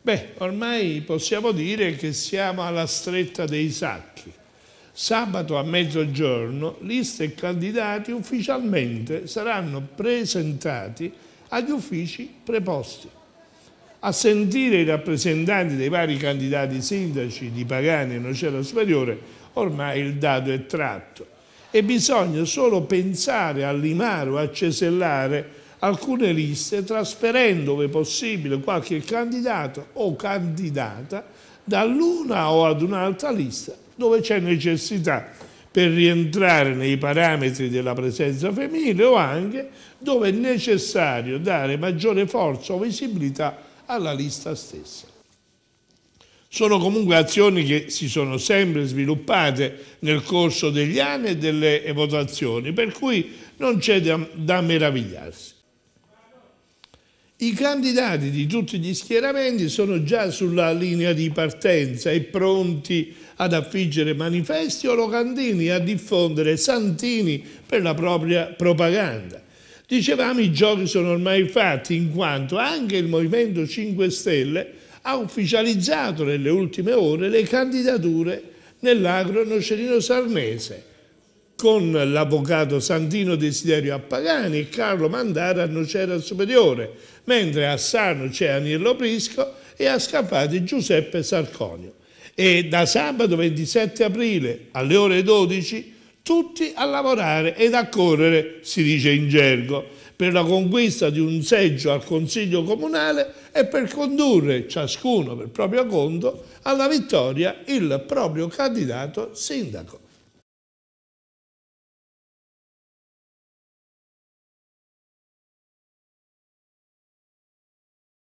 Beh, ormai possiamo dire che siamo alla stretta dei sacchi. Sabato a mezzogiorno liste e candidati ufficialmente saranno presentati agli uffici preposti. A sentire i rappresentanti dei vari candidati sindaci di Pagani e Nocera Superiore, ormai il dato è tratto e bisogna solo pensare a limare o a cesellare alcune liste trasferendo, dove possibile, qualche candidato o candidata dall'una o ad un'altra lista dove c'è necessità per rientrare nei parametri della presenza femminile o anche dove è necessario dare maggiore forza o visibilità alla lista stessa. Sono comunque azioni che si sono sempre sviluppate nel corso degli anni e delle votazioni, per cui non c'è da, da meravigliarsi. I candidati di tutti gli schieramenti sono già sulla linea di partenza e pronti ad affiggere manifesti o locandini a diffondere santini per la propria propaganda. Dicevamo i giochi sono ormai fatti in quanto anche il Movimento 5 Stelle ha ufficializzato nelle ultime ore le candidature nell'agro nocerino sarnese con l'avvocato Santino Desiderio Appagani e Carlo Mandara a Nocera Superiore, mentre a Sano c'è Anillo Prisco e a Scappati Giuseppe Sarconio. E da sabato 27 aprile alle ore 12 tutti a lavorare ed a correre, si dice in gergo, per la conquista di un seggio al Consiglio Comunale e per condurre ciascuno per proprio conto alla vittoria il proprio candidato sindaco.